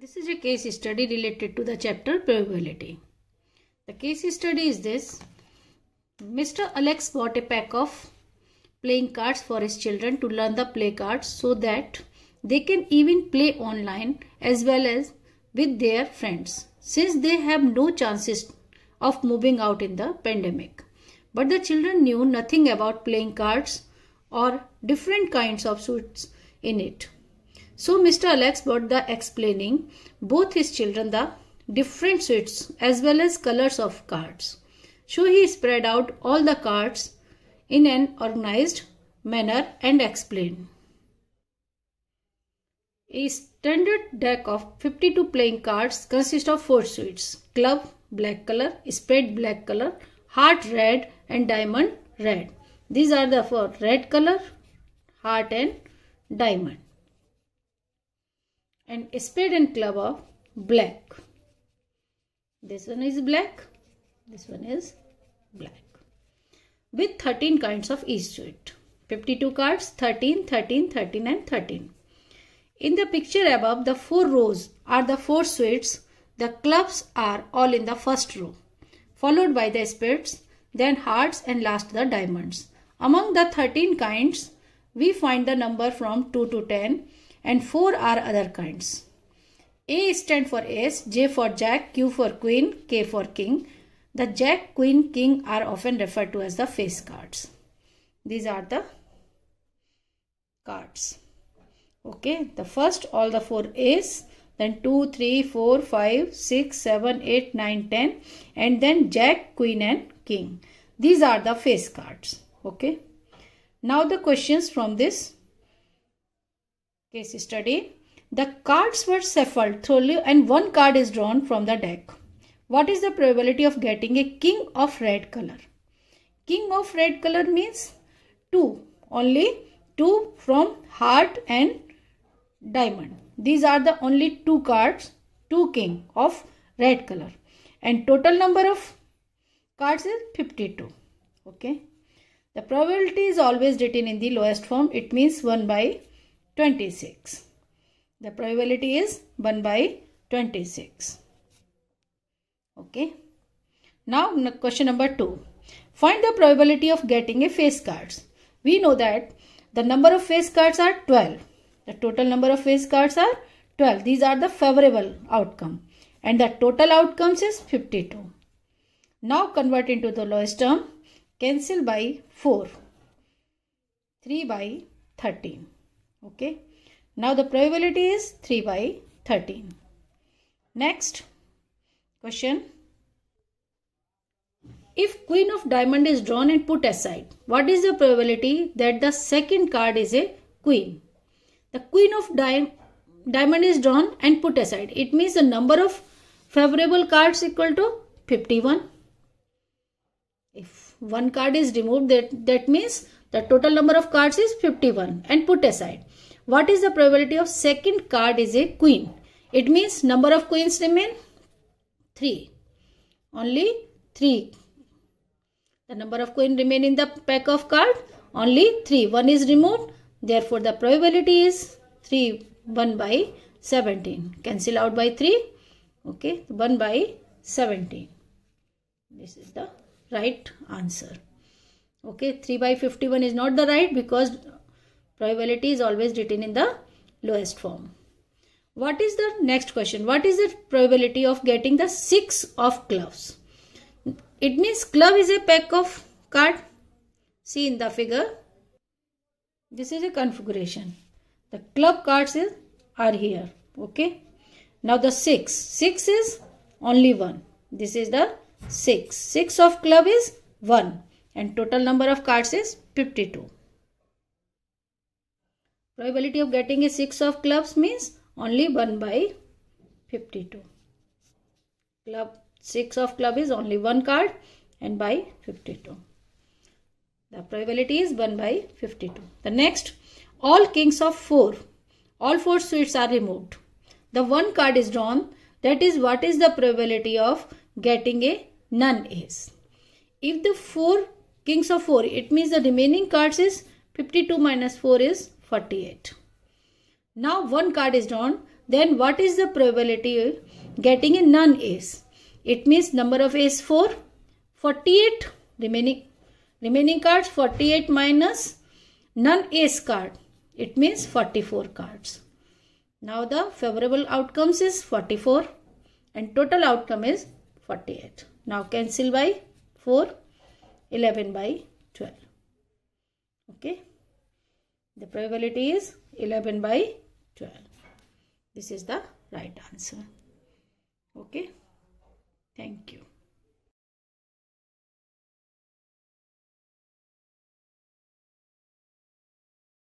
This is a case study related to the chapter probability. The case study is this. Mr. Alex bought a pack of playing cards for his children to learn the play cards so that they can even play online as well as with their friends since they have no chances of moving out in the pandemic. But the children knew nothing about playing cards or different kinds of suits in it. So Mr. Alex bought the explaining both his children the different suits as well as colors of cards. So he spread out all the cards in an organized manner and explained. A standard deck of 52 playing cards consists of four suits club black color, spade black color, heart red and diamond red. These are the four red color, heart and diamond and spade and club of black. This one is black, this one is black. With 13 kinds of each suit. 52 cards, 13, 13, 13 and 13. In the picture above, the four rows are the four suits. The clubs are all in the first row, followed by the spades, then hearts and last the diamonds. Among the 13 kinds, we find the number from 2 to 10 and 4 are other kinds. A stand for ace, J for jack, Q for queen, K for king. The jack, queen, king are often referred to as the face cards. These are the cards. Okay, the first all the four ace, then 2, 3, 4, 5, 6, 7, 8, 9, 10 and then jack, queen and king. These are the face cards. Okay. Now the questions from this Case study. The cards were shuffled thoroughly and one card is drawn from the deck. What is the probability of getting a king of red color? King of red color means 2. Only 2 from heart and diamond. These are the only two cards, two king of red color. And total number of cards is 52. Okay. The probability is always written in the lowest form. It means 1 by 26. The probability is 1 by 26. Okay. Now question number 2. Find the probability of getting a face cards. We know that the number of face cards are 12. The total number of face cards are 12. These are the favorable outcome. And the total outcomes is 52. Now convert into the lowest term. Cancel by 4. 3 by 13 okay now the probability is 3 by 13 next question if queen of diamond is drawn and put aside what is the probability that the second card is a queen the queen of di diamond is drawn and put aside it means the number of favorable cards equal to 51 if one card is removed that that means the total number of cards is 51 and put aside what is the probability of second card is a queen? It means number of queens remain 3. Only 3. The number of queen remain in the pack of card only 3. 1 is removed. Therefore, the probability is 3 1 by 17. Cancel out by 3. Okay. 1 by 17. This is the right answer. Okay. 3 by 51 is not the right because Probability is always written in the lowest form. What is the next question? What is the probability of getting the six of clubs? It means club is a pack of card. See in the figure. This is a configuration. The club cards is, are here. Okay. Now the six. Six is only one. This is the six. Six of club is one. And total number of cards is 52. Probability of getting a 6 of clubs means only 1 by 52. Club 6 of club is only 1 card and by 52. The probability is 1 by 52. The next, all kings of 4. All 4 suits are removed. The 1 card is drawn. That is what is the probability of getting a none is. If the 4 kings of 4, it means the remaining cards is 52 minus 4 is 48. Now one card is drawn. Then what is the probability getting a non-ace? It means number of ace 4, 48 remaining remaining cards 48 minus non-ace card. It means 44 cards. Now the favorable outcomes is 44 and total outcome is 48. Now cancel by 4, 11 by 12. Okay. The probability is 11 by 12. This is the right answer. Okay. Thank you.